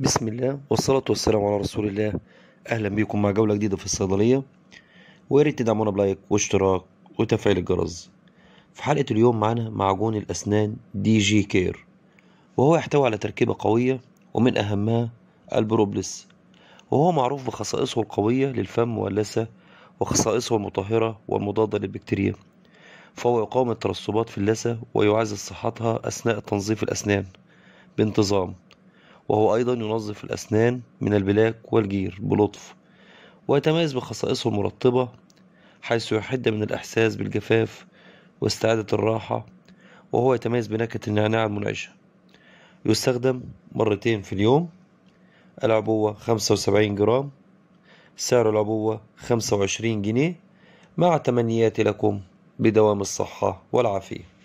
بسم الله والصلاة والسلام على رسول الله أهلا بيكم مع جولة جديدة في الصيدلية وياريت تدعمونا بلايك واشتراك وتفعيل الجرس في حلقة اليوم معنا معجون الأسنان دي جي كير وهو يحتوي على تركيبة قوية ومن أهمها البروبلس وهو معروف بخصائصه القوية للفم واللثة وخصائصه المطهرة والمضادة للبكتيريا فهو يقاوم الترسبات في اللثة ويعزز صحتها أثناء تنظيف الأسنان بانتظام وهو أيضا ينظف الأسنان من البلاك والجير بلطف ويتميز بخصائصه المرطبة حيث يحد من الإحساس بالجفاف واستعادة الراحة وهو يتميز بنكهة النعناع المنعشة يستخدم مرتين في اليوم العبوة 75 جرام سعر العبوة 25 جنيه مع تمنياتي لكم بدوام الصحة والعافية